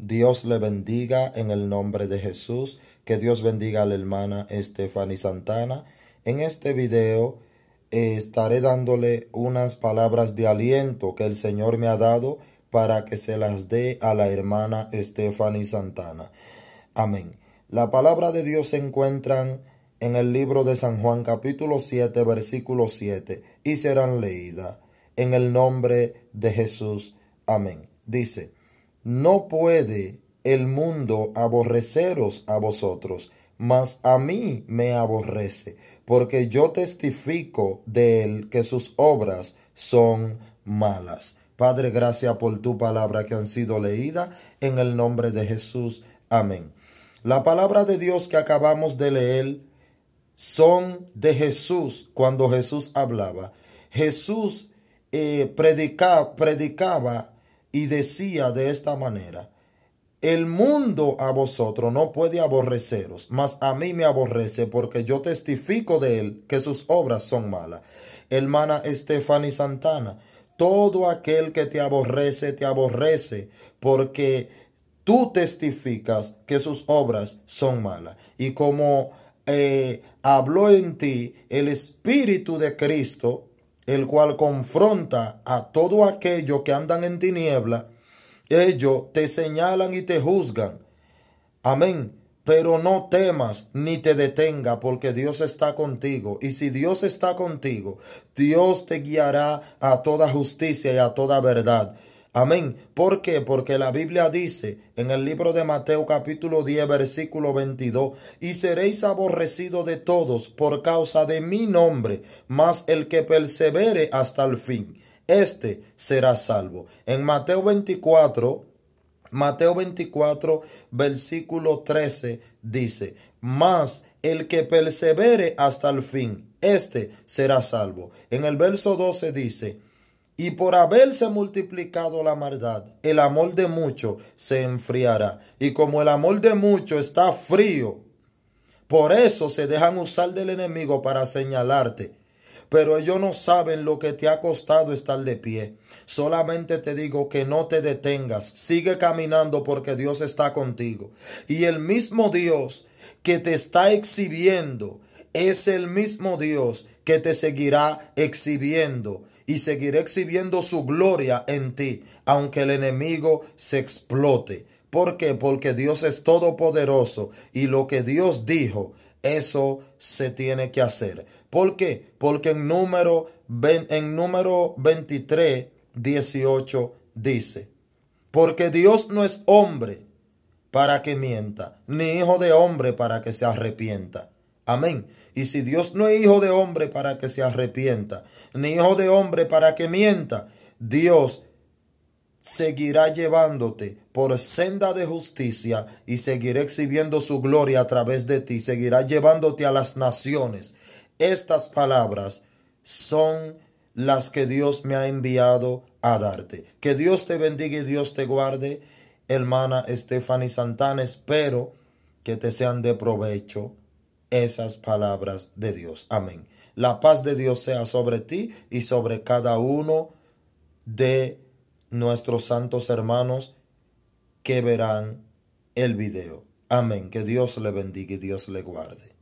Dios le bendiga en el nombre de Jesús. Que Dios bendiga a la hermana Estefany Santana. En este video eh, estaré dándole unas palabras de aliento que el Señor me ha dado para que se las dé a la hermana Estefany Santana. Amén. La palabra de Dios se encuentran en el libro de San Juan capítulo 7 versículo 7 y serán leídas en el nombre de Jesús. Amén. Dice. No puede el mundo aborreceros a vosotros, mas a mí me aborrece, porque yo testifico de él que sus obras son malas. Padre, gracias por tu palabra que han sido leídas en el nombre de Jesús. Amén. La palabra de Dios que acabamos de leer son de Jesús cuando Jesús hablaba. Jesús eh, predicaba y decía de esta manera, el mundo a vosotros no puede aborreceros, mas a mí me aborrece porque yo testifico de él que sus obras son malas. Hermana Estefani Santana, todo aquel que te aborrece, te aborrece porque tú testificas que sus obras son malas. Y como eh, habló en ti el Espíritu de Cristo, el cual confronta a todo aquello que andan en tiniebla, ellos te señalan y te juzgan. Amén. Pero no temas ni te detenga, porque Dios está contigo. Y si Dios está contigo, Dios te guiará a toda justicia y a toda verdad. Amén. ¿Por qué? Porque la Biblia dice en el libro de Mateo capítulo 10 versículo 22, y seréis aborrecidos de todos por causa de mi nombre, mas el que persevere hasta el fin, este será salvo. En Mateo 24, Mateo 24 versículo 13 dice, mas el que persevere hasta el fin, este será salvo. En el verso 12 dice, y por haberse multiplicado la maldad, el amor de mucho se enfriará. Y como el amor de mucho está frío, por eso se dejan usar del enemigo para señalarte. Pero ellos no saben lo que te ha costado estar de pie. Solamente te digo que no te detengas. Sigue caminando porque Dios está contigo. Y el mismo Dios que te está exhibiendo es el mismo Dios que te seguirá exhibiendo y seguiré exhibiendo su gloria en ti, aunque el enemigo se explote. ¿Por qué? Porque Dios es todopoderoso y lo que Dios dijo, eso se tiene que hacer. ¿Por qué? Porque en número, en número 23, 18 dice, porque Dios no es hombre para que mienta, ni hijo de hombre para que se arrepienta. Amén. Y si Dios no es hijo de hombre para que se arrepienta, ni hijo de hombre para que mienta, Dios seguirá llevándote por senda de justicia y seguirá exhibiendo su gloria a través de ti, seguirá llevándote a las naciones. Estas palabras son las que Dios me ha enviado a darte. Que Dios te bendiga y Dios te guarde, hermana Stephanie Santana. Espero que te sean de provecho esas palabras de Dios. Amén. La paz de Dios sea sobre ti y sobre cada uno de nuestros santos hermanos que verán el video. Amén. Que Dios le bendiga y Dios le guarde.